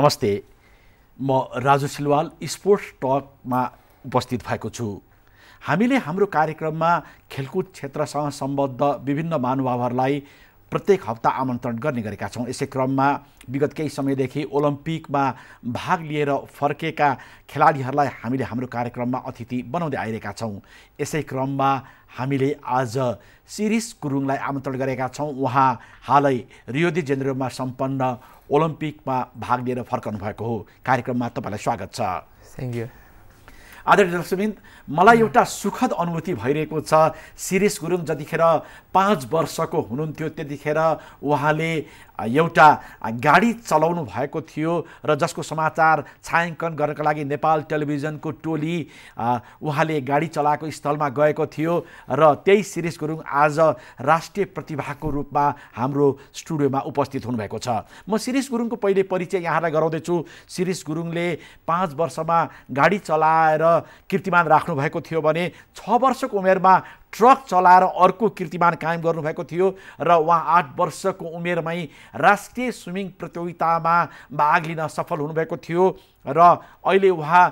नमस्ते म राजु सिलवाल स्पोर्ट्स टकमा उपस्थित भएको छु हामीले हाम्रो कार्यक्रममा खेलकुद क्षेत्रसँग सम्बद्ध विभिन्न महानुभावहरूलाई प्रत्येक हप्ता आमन्त्रण गर्ने गरेका छौँ यसै क्रममा विगत केही समयदेखि ओलम्पिकमा भाग लिएर फर्केका खेलाडीहरूलाई हामीले हाम्रो कार्यक्रममा अतिथि बनाउँदै आइरहेका छौँ यसै क्रममा हामीले आज शिरीष गुरुङलाई आमन्त्रण गरेका छौँ उहाँ हालै रियोदी जेनेरोमा सम्पन्न ओलम्पिकमा भाग लिएर फर्कनु भएको हो कार्यक्रममा तपाईँलाई स्वागत छ थ्याङ्क यू आदरणीय लक्ष्मीन मलाई mm. एउटा सुखद अनुभूति भइरहेको छ शिरीष गुरुङ जतिखेर पाँच वर्षको हुनुहुन्थ्यो त्यतिखेर उहाँले एउटा गाडी चलाउनु भएको थियो र जसको समाचार छायाङ्कन गर्नका लागि नेपाल टेलिभिजनको टोली उहाँले गाडी चलाएको स्थलमा गएको थियो र त्यही शिरीष गुरुङ आज राष्ट्रिय प्रतिभाको रूपमा हाम्रो स्टुडियोमा उपस्थित हुनुभएको छ म शिरीष गुरुङको पहिले परिचय यहाँलाई गराउँदैछु शिरीष गुरुङले पाँच वर्षमा गाडी चलाएर कीर्तिमान राख्नुभएको थियो भने छ वर्षको उमेरमा ट्रक चलाएर अर्को कीर्तिमान कायम गर्नुभएको थियो र उहाँ आठ वर्षको उमेरमै राष्ट्रिय स्विमिङ प्रतियोगितामा भाग लिन सफल हुनुभएको थियो र अहिले उहाँ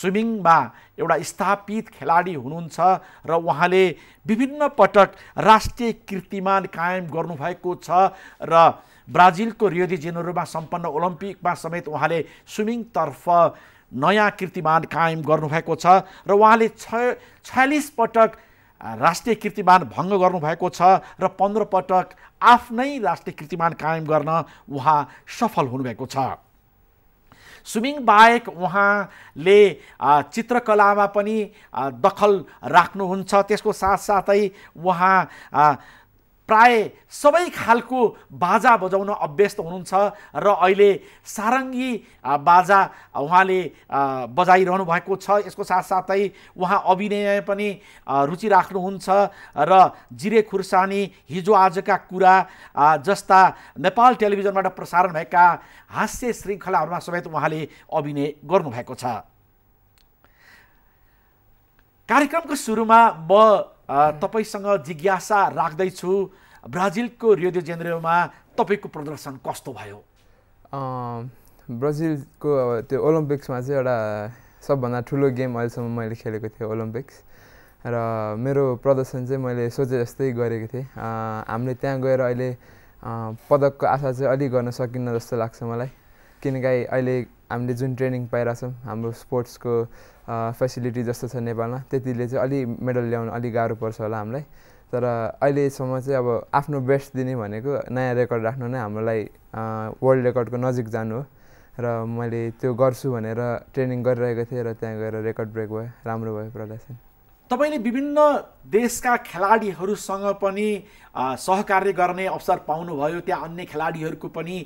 स्विमिङमा एउटा स्थापित खेलाडी हुनुहुन्छ र उहाँले विभिन्न पटक राष्ट्रिय कीर्तिमान कायम गर्नुभएको छ र ब्राजिलको रियोदी जेनेरोमा सम्पन्न ओलम्पिकमा समेत उहाँले स्विमिङतर्फ नयाँ कीर्तिमान कायम गर्नुभएको छ र उहाँले छ छयालिस पटक राष्ट्रिय कीर्तिमान भङ्ग गर्नुभएको छ र पन्ध्र पटक आफ्नै राष्ट्रिय कीर्तिमान कायम गर्न उहाँ सफल हुनुभएको छ स्विमिङ बाहेक उहाँले चित्रकलामा पनि दखल राख्नुहुन्छ त्यसको साथसाथै उहाँ प्राय सबै खालको बाजा बजाउन अभ्यस्त हुनुहुन्छ र अहिले सारङ्गी बाजा उहाँले बजाइरहनु भएको छ यसको साथसाथै उहाँ अभिनय पनि रुचि राख्नुहुन्छ र जिरे खुर्सानी हिजो आजका कुरा जस्ता नेपाल टेलिभिजनबाट प्रसारण भएका हास्य श्रृङ्खलाहरूमा समेत उहाँले अभिनय गर्नुभएको छ कार्यक्रमको सुरुमा म तपाईँसँग जिज्ञासा राख्दैछु ब्राजिलको रेडियो जेनेरोमा तपाईँको प्रदर्शन कस्तो भयो ब्राजिलको त्यो ओलम्पिक्समा चाहिँ एउटा सबभन्दा ठुलो गेम अहिलेसम्म मैले खेलेको थिएँ ओलम्पिक्स र मेरो प्रदर्शन चाहिँ मैले सोचे जस्तै गरेको थिएँ हामीले त्यहाँ गएर अहिले पदकको आशा चाहिँ अलिक गर्न सकिन्न जस्तो लाग्छ मलाई किनकि अहिले हामीले जुन ट्रेनिङ पाइरहेछौँ हाम्रो स्पोर्ट्सको फेसिलिटी जस्तो छ नेपालमा त्यतिले चाहिँ अलि मेडल ल्याउनु अलिक गाह्रो पर्छ होला हामीलाई तर अहिलेसम्म चाहिँ अब आफ्नो बेस्ट दिने भनेको नयाँ रेकर्ड राख्नु नै हाम्रोलाई वर्ल्ड रेकर्डको नजिक जानु हो र मैले त्यो गर्छु भनेर ट्रेनिङ गरिरहेको थिएँ र त्यहाँ गएर रेकर्ड ब्रेक भयो राम्रो भयो प्रदर्शन तपाईँले विभिन्न देशका खेलाडीहरूसँग पनि सहकार्य गर्ने अवसर पाउनुभयो त्यहाँ अन्य खेलाडीहरूको पनि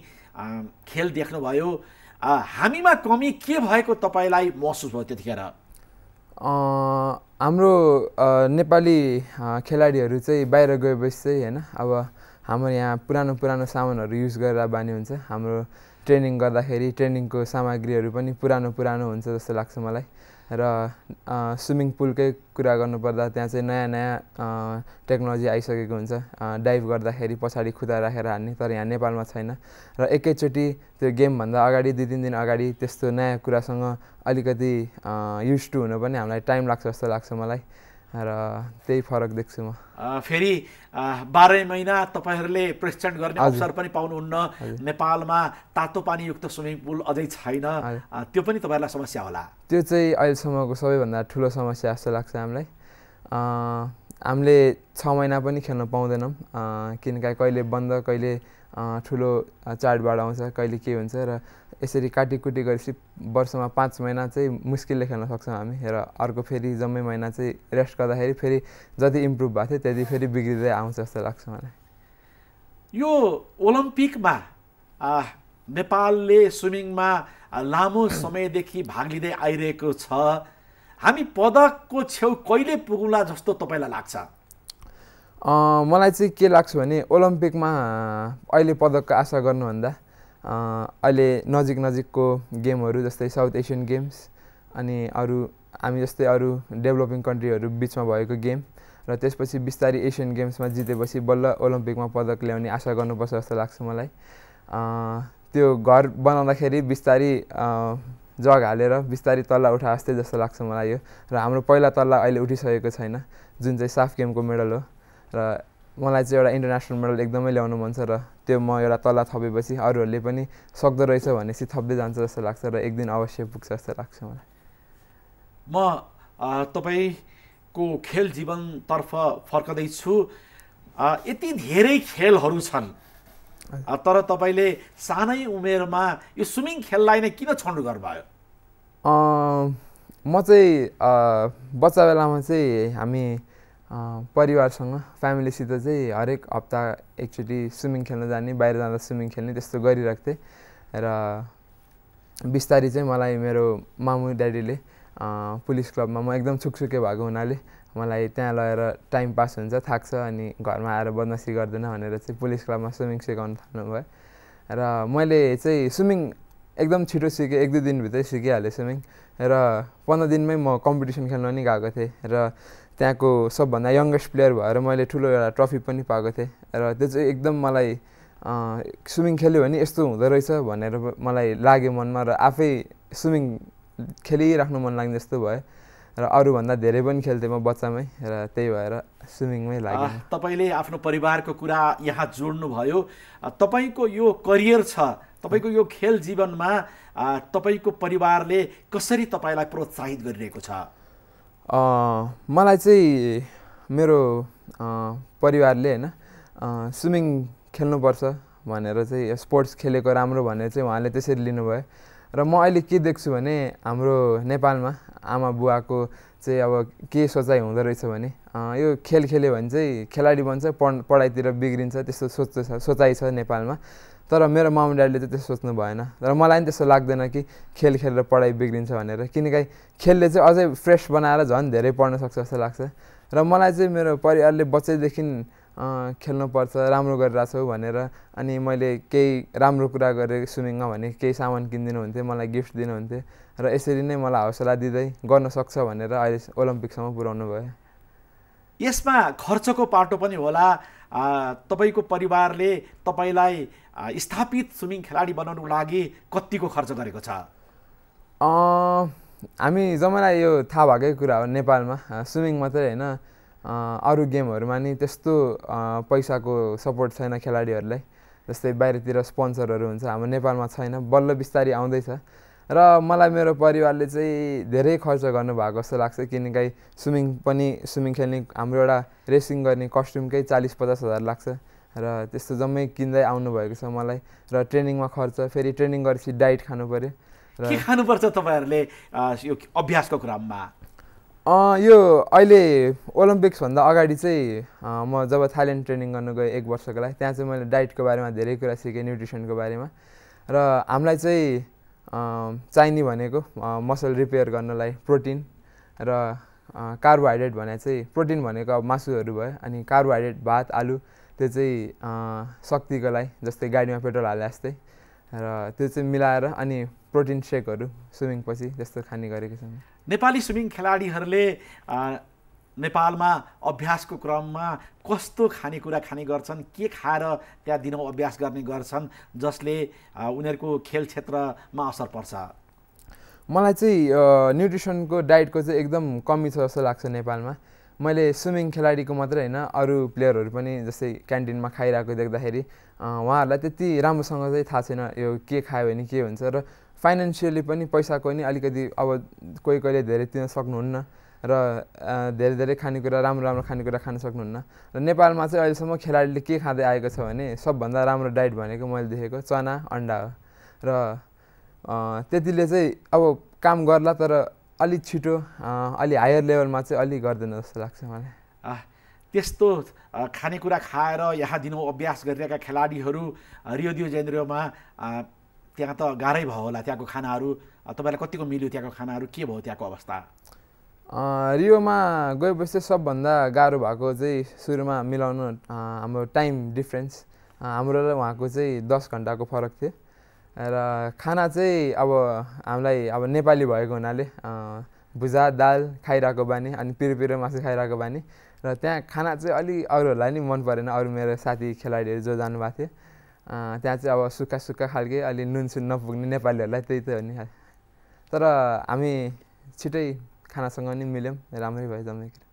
खेल देख्नुभयो हामीमा कमी के भएको तपाईँलाई महसुस भयो त्यतिखेर हाम्रो नेपाली खेलाडीहरू चाहिँ बाहिर गएपछि चाहिँ होइन अब हाम्रो यहाँ पुरानो पुरानो सामानहरू युज गरेर बानी हुन्छ हाम्रो ट्रेनिङ गर्दाखेरि ट्रेनिङको सामग्रीहरू पनि पुरानो पुरानो हुन्छ जस्तो लाग्छ मलाई र स्विमिङ पुलकै कुरा गर्नुपर्दा त्यहाँ चाहिँ नयाँ नयाँ टेक्नोलोजी आइसकेको हुन्छ डाइभ गर्दाखेरि पछाडि खुदा राखेर हान्ने तर यहाँ नेपालमा छैन र एकैचोटि त्यो गेमभन्दा अगाडि दुई तिन दिन अगाडि त्यस्तो नयाँ कुरासँग अलिकति युज टु हुन पनि हामीलाई टाइम लाग्छ जस्तो लाग्छ मलाई र त्यही फरक देख्छु म फेरि बाह्रै महिना तपाईँहरूले प्रेक्षण गर्ने अवसर पनि पाउनुहुन्न नेपालमा तातो पानीयुक्त स्विमिङ पुल अझै छैन त्यो पनि तपाईँहरूलाई समस्या होला त्यो चाहिँ अहिलेसम्मको सबैभन्दा ठुलो समस्या जस्तो लाग्छ हामीलाई हामीले छ महिना पनि खेल्न पाउँदैनौँ किनका कहिले बन्द कहिले ठुलो चाडबाड आउँछ कहिले के हुन्छ र यसरी काटिकुटी गरेपछि वर्षमा पाँच महिना चाहिँ मुस्किलले खेल्न सक्छौँ हामी र अर्को फेरि जम्मै महिना चाहिँ रेस्ट गर्दाखेरि फेरि जति इम्प्रुभ भएको थियो त्यति फेरि बिग्रिँदै आउँछ जस्तो लाग्छ मलाई यो ओलम्पिकमा नेपालले स्विमिङमा लामो समयदेखि भाग लिँदै आइरहेको छ हामी पदकको छेउ कहिले पुग्ला जस्तो तपाईँलाई लाग्छ मलाई चाहिँ के लाग्छ भने ओलम्पिकमा अहिले पदकको आशा गर्नुभन्दा अहिले नजिक नजिकको गेमहरू जस्तै साउथ एसियन गेम्स अनि अरू हामी जस्तै अरू डेभलपिङ कन्ट्रीहरू बिचमा भएको गेम र त्यसपछि बिस्तारै एसियन गेम्समा जितेपछि बल्ल ओलम्पिकमा पदक ल्याउने आशा गर्नुपर्छ जस्तो लाग्छ मलाई त्यो घर बनाउँदाखेरि बिस्तारै जग हालेर बिस्तारै तल्ला उठा जस्तै जस्तो लाग्छ मलाई यो र हाम्रो पहिला तल्ला अहिले उठिसकेको छैन जुन चाहिँ साफ गेमको मेडल हो र मलाई चाहिँ एउटा इन्टरनेसनल मेडल एकदमै ल्याउनु मन छ र त्यो म एउटा तल थपेपछि अरूहरूले पनि सक्दो रहेछ भनेपछि थप्दै जान्छ जस्तो लाग्छ र एक दिन अवश्य पुग्छ जस्तो लाग्छ मलाई म तपाईँको खेल जीवनतर्फ फर्कँदैछु यति धेरै खेलहरू छन् तर तपाईँले सानै उमेरमा यो स्विमिङ खेललाई नै किन छन्ड गर्नुभयो म चाहिँ बच्चा बेलामा चाहिँ हामी परिवारसँग फ्यामिलीसित चाहिँ हरेक हप्ता एक्चुली स्विमिङ खेल्न जाने बाहिर जाँदा स्विमिङ खेल्ने त्यस्तो गरिरहेको थिएँ र बिस्तारी चाहिँ मलाई मेरो मामु ड्याडीले पुलिस क्लबमा म एकदम छुकछुके भएको हुनाले मलाई त्यहाँ लगेर टाइम पास हुन्छ थाक्छ अनि घरमा आएर बदमासी गर्दैन भनेर चाहिँ पुलिस क्लबमा स्विमिङ सिकाउनु भयो र मैले चाहिँ स्विमिङ एकदम छिटो सिकेँ एक दुई दिनभित्रै सिकिहालेँ स्विमिङ र पन्ध्र दिनमै म कम्पिटिसन खेल्न पनि गएको थिएँ र त्यहाँको सबभन्दा यङ्गेस्ट प्लेयर भएर मैले ठुलो एउटा ट्रफी पनि पाएको थिएँ र त्यो चाहिँ एकदम मलाई स्विमिङ खेल्यो भने यस्तो हुँदो रहेछ भनेर मलाई लाग्यो मनमा र आफै स्विमिङ खेलिराख्नु मन लाग्ने जस्तो भयो र अरूभन्दा धेरै पनि खेल्थेँ म बच्चामै र त्यही भएर स्विमिङमै लाग्यो तपाईँले आफ्नो परिवारको कुरा यहाँ जोड्नुभयो तपाईँको यो करियर छ तपाईँको यो खेल जीवनमा तपाईँको परिवारले कसरी तपाईँलाई प्रोत्साहित गरिरहेको छ मलाई चाहिँ मेरो परिवारले होइन स्विमिङ खेल्नुपर्छ भनेर चाहिँ स्पोर्ट्स खेलेको राम्रो भनेर चाहिँ उहाँले त्यसरी लिनुभयो र म अहिले के देख्छु भने हाम्रो नेपालमा आमा बुवाको चाहिँ अब के सोचाइ हुँदो रहेछ भने यो खेल खेल्यो भने चाहिँ खेलाडी बन्छ पढ पढाइतिर बिग्रिन्छ त्यस्तो सोच सोचाइ छ नेपालमा तर मेरो मम्मी ड्याडीले चाहिँ त्यस्तो सोच्नु भएन र मलाई पनि त्यस्तो लाग्दैन कि खेल खेलेर पढाइ बिग्रिन्छ भनेर किनकि खेलले चाहिँ अझै फ्रेस बनाएर झन् धेरै पढ्न सक्छ जस्तो लाग्छ र मलाई चाहिँ मेरो परिवारले बच्चैदेखि खेल्नुपर्छ राम्रो गरिरहेको छौ भनेर अनि मैले केही राम्रो कुरा गरेँ स्विमिङमा भने केही सामान किनिदिनु हुन्थ्यो मलाई गिफ्ट दिनुहुन्थ्यो र यसरी नै मलाई हौसला दिँदै गर्न सक्छ भनेर अहिले ओलम्पिकसम्म पुऱ्याउनु भयो यसमा खर्चको पाटो पनि होला तपाईँको परिवारले तपाईँलाई स्थापित स्विमिङ खेलाडी बनाउनुको लागि कतिको खर्च गरेको छ हामी जमाना यो थाहा भएकै कुरा हो नेपालमा स्विमिङ मात्रै होइन अरू गेमहरूमा नि त्यस्तो पैसाको सपोर्ट छैन खेलाडीहरूलाई जस्तै बाहिरतिर स्पोन्सरहरू हुन्छ हाम्रो नेपालमा छैन बल्ल बिस्तारी आउँदैछ र मलाई मेरो परिवारले चाहिँ धेरै खर्च गर्नुभएको जस्तो लाग्छ किनकि स्विमिङ पनि स्विमिङ खेल्ने हाम्रो एउटा रेसिङ गर्ने कस्ट्युमकै चालिस पचास हजार लाग्छ र त्यस्तो जम्मै किन्दै आउनुभएको छ मलाई र ट्रेनिङमा खर्च फेरि ट्रेनिङ गरेपछि डाइट खानु पऱ्यो र खानुपर्छ तपाईँहरूले यो अभ्यासको क्रममा यो अहिले ओलम्पिक्सभन्दा अगाडि चाहिँ म जब थाइल्यान्ड ट्रेनिङ गर्नु गएँ एक वर्षको लागि त्यहाँ चाहिँ मैले डाइटको बारेमा धेरै कुरा सिकेँ न्युट्रिसनको बारेमा र हामीलाई चाहिँ चाहिने भनेको मसल रिपेयर गर्नलाई प्रोटिन र कार्बोहाइड्रेट भने चाहिँ प्रोटिन भनेको अब मासुहरू भयो अनि कार्बोहाइड्रेट भात आलु त्यो चाहिँ शक्तिको लागि जस्तै गाडीमा पेट्रोल हाले जस्तै र त्यो चाहिँ मिलाएर अनि प्रोटिन सेकहरू स्विमिङ पछि जस्तो खाने गरेको छौँ नेपाली स्विमिङ खेलाडीहरूले नेपालमा अभ्यासको क्रममा कस्तो खानेकुरा खाने गर्छन् के खाएर त्यहाँ दिनौँ अभ्यास गर्ने गर्छन् जसले उनीहरूको खेल क्षेत्रमा असर पर्छ मलाई चाहिँ न्युट्रिसनको डाइटको चाहिँ एकदम कमी छ जस्तो लाग्छ नेपालमा मैले स्विमिङ खेलाडीको मात्रै होइन अरू प्लेयरहरू पनि जस्तै क्यान्टिनमा खाइरहेको देख्दाखेरि उहाँहरूलाई त्यति राम्रोसँग चाहिँ थाहा छैन यो के खायो भने के हुन्छ र फाइनेन्सियली पनि पैसाको नि अलिकति अब कोही कोहीले धेरै तिर्न सक्नुहुन्न र धेरै धेरै खानेकुरा राम्रो राम्रो खानेकुरा खान सक्नुहुन्न र नेपालमा चाहिँ अहिलेसम्म खेलाडीले के खाँदै आएको छ भने सबभन्दा राम्रो डाइट भनेको मैले देखेको चना अन्डा हो र त्यतिले चाहिँ अब काम गर्ला तर अलिक छिटो अलि हायर लेभलमा चाहिँ अलिक गर्दैन जस्तो लाग्छ मलाई त्यस्तो खानेकुरा खाएर यहाँ दिनु अभ्यास गरिरहेका खेलाडीहरू रियो दियो जेन्द्रियोमा त्यहाँ त गाह्रै भयो होला त्यहाँको खानाहरू तपाईँलाई कतिको मिल्यो त्यहाँको खानाहरू के भयो त्यहाँको अवस्था रियोमा गएपछि चाहिँ सबभन्दा गाह्रो भएको चाहिँ सुरुमा मिलाउनु हाम्रो टाइम डिफ्रेन्स हाम्रो र उहाँको चाहिँ दस घन्टाको फरक थियो र खाना चाहिँ अब हामीलाई अब नेपाली भएको हुनाले भुजा दाल खाइरहेको बानी अनि पिरो पिरो मासु खाइरहेको बानी र त्यहाँ खाना चाहिँ अलि अरूहरूलाई नि मन परेन अरू मेरो साथी खेलाडीहरू जो जानुभएको थियो त्यहाँ चाहिँ अब सुक्खा सुक्खा खालके अलि नुनसुन नपुग्ने नेपालीहरूलाई त्यही त हो नि तर हामी छिटै खानासँग नि मिल्यौँ राम्रै भयो जम्मै कुरा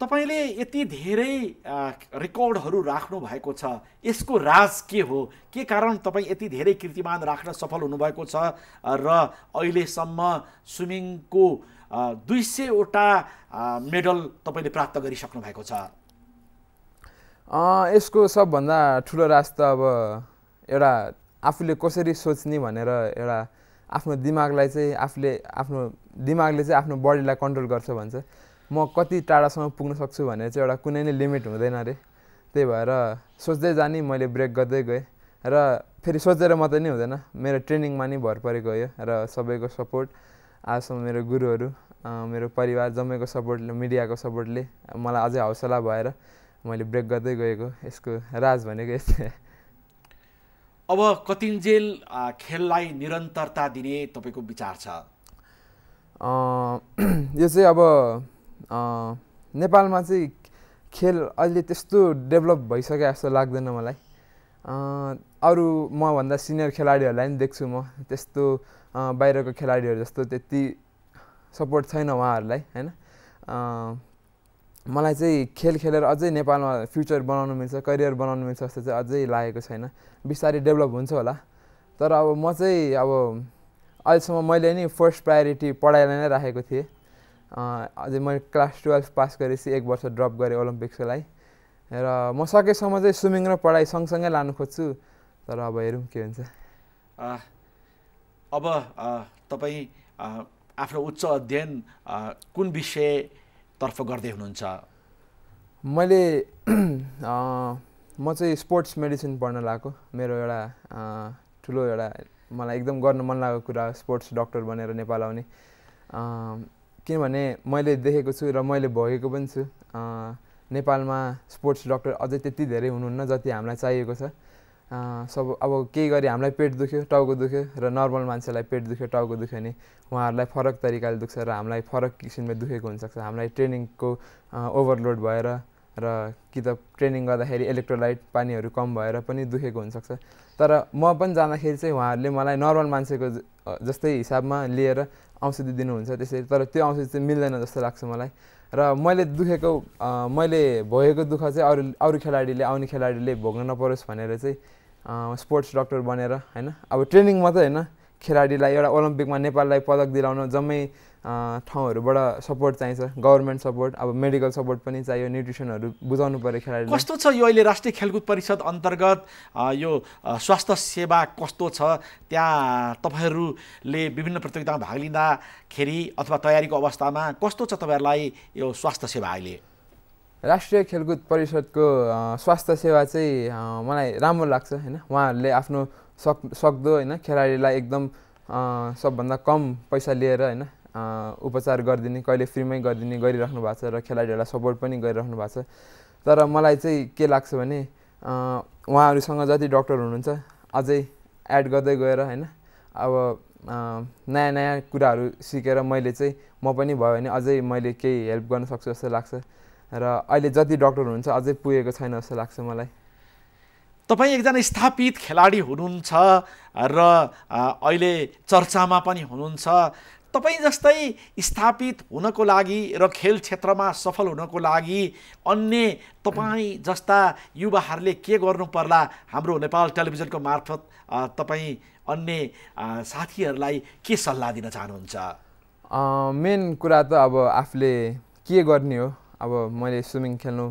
तपाईँले यति धेरै रेकर्डहरू राख्नु भएको छ यसको राज के हो के कारण तपाईँ यति धेरै कीर्तिमान राख्न सफल हुनुभएको छ र अहिलेसम्म स्विमिङको दुई सयवटा मेडल तपाईँले प्राप्त गरिसक्नु भएको छ यसको सबभन्दा ठुलो राज त अब एउटा आफूले कसरी सोच्ने भनेर एउटा आफ्नो दिमागलाई चाहिँ आफूले आफ्नो दिमागले चाहिँ आफ्नो बडीलाई कन्ट्रोल गर्छ भन्छ म कति टाढासम्म पुग्न सक्छु भनेर चाहिँ एउटा कुनै नै लिमिट हुँदैन अरे त्यही भएर सोच्दै जाने मैले ब्रेक गर्दै गएँ र फेरि सोचेर मात्रै नै हुँदैन मेरो ट्रेनिङमा नै भर परेको यो र सबैको सपोर्ट आजसम्म मेरो गुरुहरू मेरो परिवार जम्मैको सपोर्टले मिडियाको सपोर्टले मलाई अझै हौसला भएर मैले ब्रेक गर्दै गएको यसको राज भनेको यस्तै अब कतिन्जेल खेललाई निरन्तरता दिने तपाईँको विचार छ यो चाहिँ अब नेपालमा चाहिँ खेल अहिले त्यस्तो डेभलप भइसक्यो जस्तो लाग्दैन मलाई अरू मभन्दा सिनियर खेलाडीहरूलाई पनि देख्छु म त्यस्तो बाहिरको खेलाडीहरू जस्तो त्यति सपोर्ट छैन उहाँहरूलाई होइन मलाई चाहिँ खेल खेलेर अझै नेपालमा फ्युचर बनाउनु मिल्छ करियर बनाउनु मिल्छ जस्तो चाहिँ अझै लागेको छैन बिस्तारै डेभलप हुन्छ होला तर अब म चाहिँ अब अहिलेसम्म मैले नि फर्स्ट प्रायोरिटी पढाइलाई नै राखेको थिएँ अझै मैले क्लास टुवेल्भ पास गरेपछि एक वर्ष ड्रप गरेँ ओलम्पिक्सको लागि र म सकेसम्म चाहिँ स्विमिङ र पढाइ सँगसँगै लानु खोज्छु तर अब हेरौँ के हुन्छ अब तपाईँ आफ्नो उच्च अध्ययन कुन विषय तर्फ गर्दै हुनुहुन्छ मैले म चाहिँ स्पोर्ट्स मेडिसिन पढ्न लगाएको मेरो एउटा ठुलो एउटा मलाई एकदम गर्न मन लागेको कुरा स्पोर्ट्स डक्टर बनेर नेपाल आउने किनभने मैले देखेको छु र मैले भोगेको पनि छु नेपालमा स्पोर्ट्स डक्टर अझै त्यति धेरै हुनुहुन्न जति हामीलाई चाहिएको छ सब अब केही गरी हामीलाई पेट दुख्यो टाउको दुख्यो र नर्मल मान्छेलाई पेट दुख्यो टाउको दुख्यो भने उहाँहरूलाई फरक तरिकाले दुख्छ र हामीलाई फरक किसिमले दुखेको हुनसक्छ हामीलाई ट्रेनिङको ओभरलोड भएर र कि त ट्रेनिङ गर्दाखेरि इलेक्ट्रोलाइट पानीहरू कम भएर पनि दुखेको हुनसक्छ तर म पनि जाँदाखेरि चाहिँ उहाँहरूले मलाई नर्मल मान्छेको जस्तै हिसाबमा लिएर औषधि दिनुहुन्छ त्यसरी तर त्यो औषधि चाहिँ मिल्दैन जस्तो लाग्छ मलाई र मैले दुखेको मैले भोगेको दुःख चाहिँ अरू अरू खेलाडीले आउने खेलाडीले भोग्न नपरोस् भनेर चाहिँ स्पोर्ट्स डक्टर बनेर होइन अब ट्रेनिङ मात्रै होइन खेलाडीलाई एउटा ओलम्पिकमा नेपाललाई पदक दिलाउन जम्मै ठाउँहरूबाट सपोर्ट चाहिन्छ गभर्मेन्ट सपोर्ट अब मेडिकल सपोर्ट पनि चाहियो न्युट्रिसनहरू बुझाउनु पऱ्यो खेलाडी कस्तो छ यो अहिले राष्ट्रिय खेलकुद परिषद अन्तर्गत यो स्वास्थ्य सेवा कस्तो छ त्यहाँ तपाईँहरूले विभिन्न प्रतियोगितामा भाग लिँदाखेरि अथवा तयारीको अवस्थामा कस्तो छ तपाईँहरूलाई यो स्वास्थ्य सेवा अहिले राष्ट्रिय खेलकुद परिषदको स्वास्थ्य सेवा चाहिँ मलाई राम्रो लाग्छ होइन उहाँहरूले आफ्नो सक् सक्दो होइन खेलाडीलाई एकदम सबभन्दा कम पैसा लिएर होइन उपचार गरिदिने कहिले फ्रीमै गरिदिने गरिराख्नु भएको छ र खेलाडीहरूलाई सपोर्ट पनि गरिराख्नु भएको छ तर मलाई चाहिँ के लाग्छ भने उहाँहरूसँग जति डक्टर हुनुहुन्छ अझै एड गर्दै गएर होइन अब नयाँ नयाँ कुराहरू सिकेर मैले चाहिँ म पनि भयो भने अझै मैले केही हेल्प गर्न सक्छु जस्तो लाग्छ र अहिले जति डक्टर हुनुहुन्छ अझै पुगेको छैन जस्तो लाग्छ मलाई तपाईँ एकजना स्थापित खेलाडी हुनुहुन्छ र अहिले चर्चामा पनि हुनुहुन्छ तपाईँ जस्तै स्थापित हुनको लागि र खेल क्षेत्रमा सफल हुनको लागि अन्य तपाईँ जस्ता युवाहरूले के गर्नु पर्ला हाम्रो नेपाल टेलिभिजनको मार्फत तपाईँ अन्य साथीहरूलाई के सल्लाह दिन चाहनुहुन्छ मेन कुरा त अब आफूले के गर्ने हो अब मैले स्विमिङ खेल्नु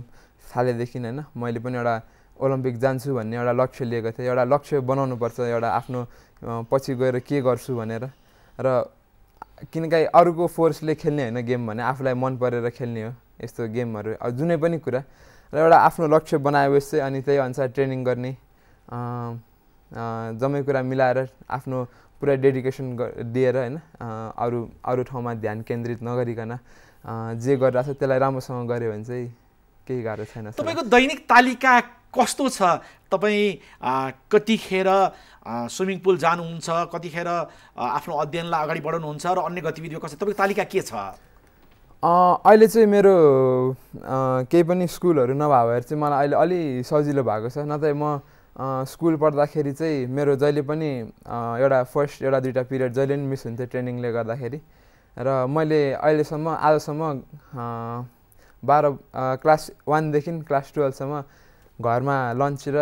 थालेदेखि होइन मैले पनि एउटा ओलम्पिक जान्छु भन्ने एउटा लक्ष्य लिएको थिएँ एउटा लक्ष्य बनाउनुपर्छ एउटा आफ्नो पछि गएर के गर्छु भनेर र किनकि अरूको फोर्सले खेल्ने होइन गेम भने आफूलाई मन परेर खेल्ने हो यस्तो गेमहरू जुनै पनि कुरा र एउटा आफ्नो लक्ष्य बनाएपछि चाहिँ अनि त्यही अनुसार ट्रेनिङ गर्ने जम्मै कुरा मिलाएर आफ्नो पुरा डेडिकेसन दिएर होइन अरू अरू ठाउँमा ध्यान केन्द्रित नगरिकन जे गरिरहेको छ त्यसलाई राम्रोसँग गऱ्यो भने चाहिँ केही गाह्रो छैन तपाईँको दैनिक तालिका कस्तो छ तपाईँ कतिखेर स्विमिङ पुल जानुहुन्छ कतिखेर आफ्नो अध्ययनलाई अगाडि बढाउनुहुन्छ र अन्य गतिविधि कस्तो तपाईँको तालिका के छ अहिले चाहिँ मेरो केही पनि स्कुलहरू नभए भएर चाहिँ मलाई अहिले अलि सजिलो भएको छ नत्र म स्कुल पढ्दाखेरि चाहिँ मेरो जहिले पनि एउटा फर्स्ट एउटा दुइटा पिरियड जहिले पनि मिस हुन्थ्यो ट्रेनिङले गर्दाखेरि र मैले अहिलेसम्म आजसम्म बाह्र क्लास वानदेखि क्लास टुवेल्भसम्म घरमा लन्च र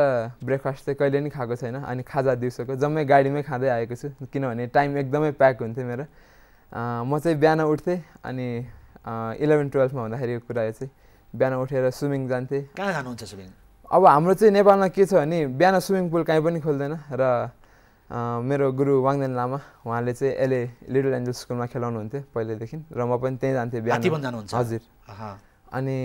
ब्रेकफास्ट चाहिँ कहिले पनि खाएको छैन अनि खाजा दिउँसोको जम्मै गाडीमै खाँदै आएको छु किनभने टाइम एकदमै प्याक हुन्थ्यो मेरो म चाहिँ बिहान उठ्थेँ अनि इलेभेन टुवेल्भमा हुँदाखेरिको यो कुरा चाहिँ बिहान उठेर स्विमिङ जान्थेँ कहाँ जानुहुन्छ स्विमिङ अब हाम्रो चाहिँ नेपालमा के छ भने बिहान स्विमिङ पुल काहीँ पनि खोल्दैन र मेरो गुरु वाङदेन लामा उहाँले चाहिँ एले लिटल एन्जल स्कुलमा खेलाउनुहुन्थ्यो पहिल्यैदेखि र म पनि त्यहीँ जान्थेँ बिहान हजुर अनि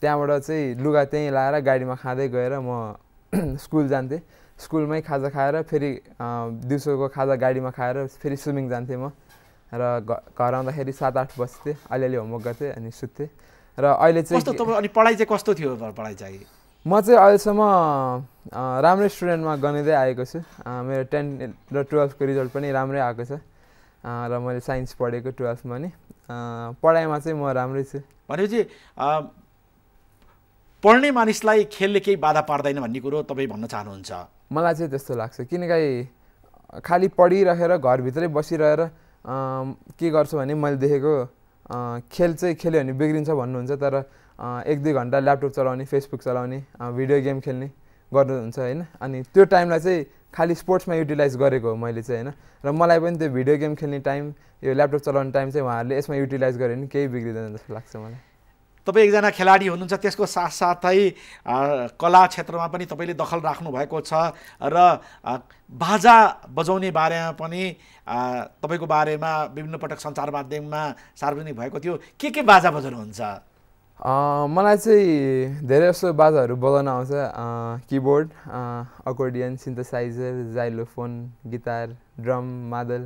त्यहाँबाट चाहिँ लुगा त्यहीँ लाएर गाडीमा खाँदै गएर म स्कुल जान्थेँ स्कुलमै खाजा खाएर फेरि दिउँसोको खाजा गाडीमा खाएर फेरि स्विमिङ जान्थेँ म र घर आउँदाखेरि सात आठ बस्थेँ अलिअलि होमवर्क गर्थेँ अनि सुत्थेँ र अहिले चाहिँ अनि पढाइ चाहिँ कस्तो थियो पढाइ चाहिँ म चाहिँ अहिलेसम्म राम्रै स्टुडेन्टमा गनिँदै आएको छु मेरो टेन र टुवेल्भको रिजल्ट पनि राम्रै आएको छ र मैले साइन्स पढेको टुवेल्भमा नि पढाइमा चाहिँ म राम्रै छु भनेपछि पढ्ने मानिसलाई खेलले केही बाधा पार्दैन भन्ने कुरो तपाईँ भन्न चाहनुहुन्छ मलाई चाहिँ त्यस्तो लाग्छ किनकि खालि पढिरहेर घरभित्रै बसिरहेर के गर्छु भने मैले देखेको खेल चाहिँ खेल्यो भने बिग्रिन्छ भन्नुहुन्छ तर एक दुई घन्टा ल्यापटप चलाउने फेसबुक चलाउने भिडियो गेम खेल्ने गर्नुहुन्छ होइन अनि त्यो टाइमलाई चाहिँ खालि स्पोर्ट्समा युटिलाइज गरेको हो मैले चाहिँ होइन र मलाई पनि त्यो भिडियो गेम खेल्ने टाइम यो ल्यापटप चलाउने टाइम चाहिँ उहाँहरूले यसमा युटिलाइज गरे भने केही बिग्रिँदैन जस्तो लाग्छ मलाई तपाईँ एकजना खेलाडी हुनुहुन्छ त्यसको साथसाथै कला क्षेत्रमा पनि तपाईँले दखल राख्नुभएको छ र बाजा बजाउने बारेमा पनि तपाईँको बारेमा विभिन्न पटक सञ्चार माध्यममा सार्वजनिक भएको थियो के के बाजा बजाउनुहुन्छ मलाई चाहिँ धेरै जस्तो बाजाहरू बजाउन आउँछ keyboard accordion synthesizer xylophone guitar drum मादल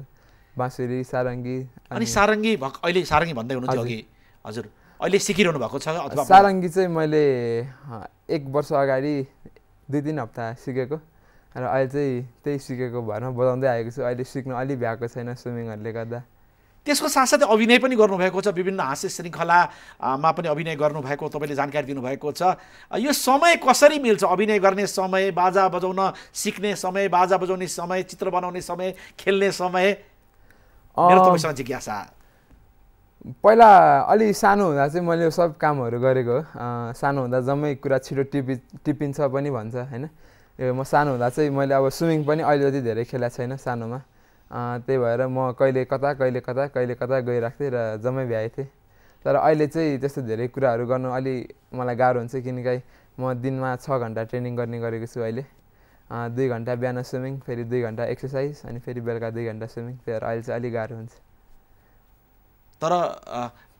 बाँसुरी सारङ्गी अनि सारङ्गी अहिले सारङ्गी भन्दै हुनुहुन्छ अघि हजुर अहिले सिकिरहनु भएको छ अथवा सारङ्गी चाहिँ मैले एक वर्ष अगाडि दुई तिन हप्ता सिकेको र अहिले चाहिँ त्यही सिकेको भएर बजाउँदै आएको छु अहिले सिक्नु अलि भ्याएको छैन स्विमिङहरूले गर्दा त्यसको साथसाथै अभिनय पनि गर्नुभएको छ विभिन्न हास्य श्रृङ्खलामा पनि अभिनय गर्नुभएको तपाईँले जानकारी दिनुभएको छ यो समय कसरी मिल्छ अभिनय गर्ने समय बाजा बजाउन सिक्ने समय बाजा बजाउने समय चित्र बनाउने समय खेल्ने समय तपाईँसँग जिज्ञासा पहिला अलि सानो हुँदा चाहिँ मैले सब कामहरू गरेको सानो हुँदा जम्मै कुरा छिटो टिपि टिपिन्छ पनि भन्छ होइन म सानो हुँदा चाहिँ मैले अब स्विमिङ पनि अहिले जति धेरै खेलाएको छैन सानोमा त्यही भएर म कहिले कता कहिले कता कहिले कता गइरहेको थिएँ र जम्मै भ्याएको थिएँ तर अहिले चाहिँ त्यस्तो धेरै कुराहरू गर्नु अलि मलाई गाह्रो हुन्छ किनकि म दिनमा छ घन्टा ट्रेनिङ गर्ने गरेको छु अहिले दुई घन्टा बिहान स्विमिङ फेरि दुई घन्टा एक्सर्साइज अनि फेरि बेलुका दुई घन्टा स्विमिङ त्यही भएर अहिले चाहिँ अलिक गाह्रो हुन्छ तर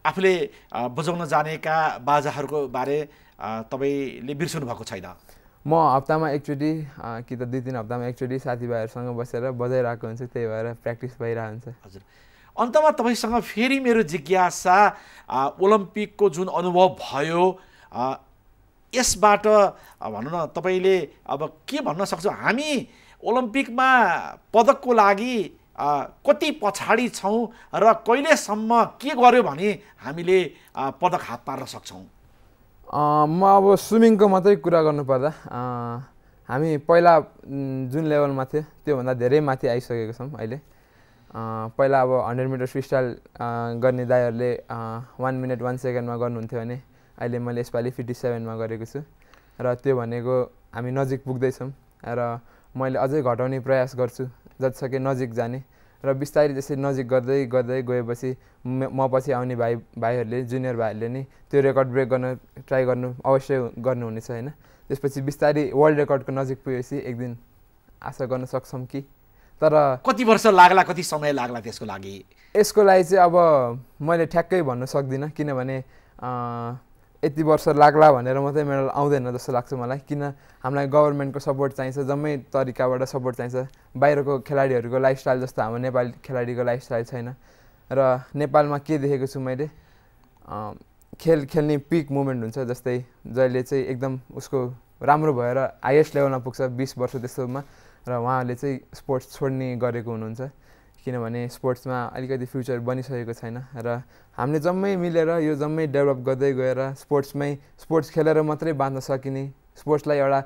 आफूले बजाउन जानेका बाजाहरूको बारे तपाईँले बिर्सनु भएको छैन म हप्तामा एकचोटि कि त दुई तिन हप्तामा एकचोटि साथीभाइहरूसँग बसेर बजाइरहेको हुन्छ त्यही भएर प्र्याक्टिस भइरहेको हुन्छ हजुर अन्तमा तपाईँसँग फेरि मेरो जिज्ञासा ओलम्पिकको जुन अनुभव भयो यसबाट भनौँ न तपाईँले अब के भन्न सक्छौँ हामी ओलम्पिकमा पदकको लागि कति पछाडि छौँ र कहिलेसम्म के गर्यो भने हामीले पदक हात पार्न सक्छौँ म अब स्विमिङको मात्रै कुरा गर्नुपर्दा हामी पहिला जुन लेभलमा थियो त्योभन्दा धेरै माथि आइसकेको छौँ अहिले पहिला अब हन्ड्रेड मिटर फ्री स्टाइल गर्ने दाईहरूले वान मिनट वान सेकेन्डमा गर्नुहुन्थ्यो भने अहिले मैले यसपालि फिफ्टी सेभेनमा गरेको छु र त्यो भनेको हामी नजिक पुग्दैछौँ र मैले अझै घटाउने प्रयास गर्छु जतिसके नजिक जाने र बिस्तारै त्यसरी नजिक गर्दै गर्दै गएपछि म पछि आउने भाइ भाइहरूले जुनियर भाइहरूले नि त्यो रेकर्ड ब्रेक गर्न ट्राई गर्नु अवश्य गर्नुहुनेछ होइन त्यसपछि बिस्तारै वर्ल्ड रेकर्डको नजिक पुगेपछि एक दिन आशा गर्न सक्छौँ कि तर कति वर्ष लाग्ला कति समय लाग्ला त्यसको लागि यसको लागि चाहिँ अब मैले ठ्याक्कै भन्न सक्दिनँ किनभने यति वर्ष लाग्ला भनेर मात्रै मेडल आउँदैन जस्तो लाग्छ मलाई किन हामीलाई गभर्मेन्टको सपोर्ट चाहिन्छ जम्मै तरिकाबाट सपोर्ट चाहिन्छ बाहिरको खेलाडीहरूको लाइफस्टाइल जस्तो हाम्रो नेपाली खेलाडीको लाइफस्टाइल छैन र नेपालमा के देखेको छु मैले खेल खेल्ने पिक मुमेन्ट हुन्छ जस्तै जहिले चाहिँ एकदम उसको राम्रो भएर हाइएस्ट लेभलमा पुग्छ बिस वर्ष त्यस्तोमा र उहाँहरूले चाहिँ स्पोर्ट्स छोड्ने गरेको हुनुहुन्छ किनभने स्पोर्ट्समा अलिकति फ्युचर बनिसकेको छैन र हामीले जम्मै मिलेर यो जम्मै डेभलप गर्दै गएर स्पोर्ट्समै स्पोर्ट्स खेलेर मात्रै बाँच्न सकिने स्पोर्ट्सलाई एउटा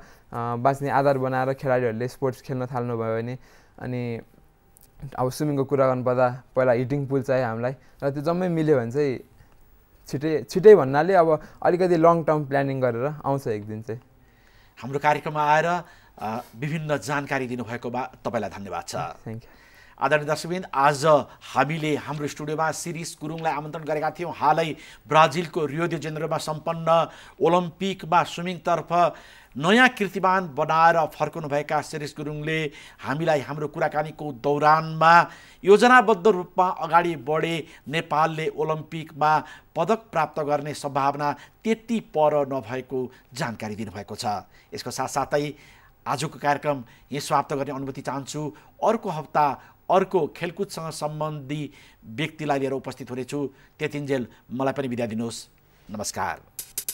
बाँच्ने आधार बनाएर खेलाडीहरूले स्पोर्ट्स खेल्न थाल्नुभयो भने अनि अब स्विमिङको कुरा गर्नुपर्दा पहिला हिटिङ पुल चाहियो हामीलाई र त्यो जम्मै मिल्यो भने चाहिँ छिटै छिटै भन्नाले अब अलिकति लङ टर्म प्लानिङ गरेर आउँछ एक दिन चाहिँ हाम्रो कार्यक्रममा आएर विभिन्न जानकारी दिनुभएकोमा तपाईँलाई धन्यवाद छ थ्याङ्क यू आदरणीय दर्शकबिन आज हामीले हाम्रो स्टुडियोमा सिरिस गुरुङलाई आमन्त्रण गरेका थियौँ हालै ब्राजिलको रियोदे जेनेरोमा सम्पन्न ओलम्पिकमा स्विमिङतर्फ नयाँ कीर्तिमान बनाएर फर्कनुभएका शिरिष गुरुङले हामीलाई हाम्रो कुराकानीको दौरानमा योजनाबद्ध रूपमा अगाडि बढे नेपालले ओलम्पिकमा पदक प्राप्त गर्ने सम्भावना त्यति पर नभएको जानकारी दिनुभएको छ यसको साथसाथै आजको कार्यक्रम यहीँ समाप्त गर्ने अनुमति चाहन्छु अर्को हप्ता अर्को खेलकुदसँग सम्बन्धी व्यक्तिलाई लिएर उपस्थित हुनेछु त्यतिन्जेल मलाई पनि बिदा दिनुहोस् नमस्कार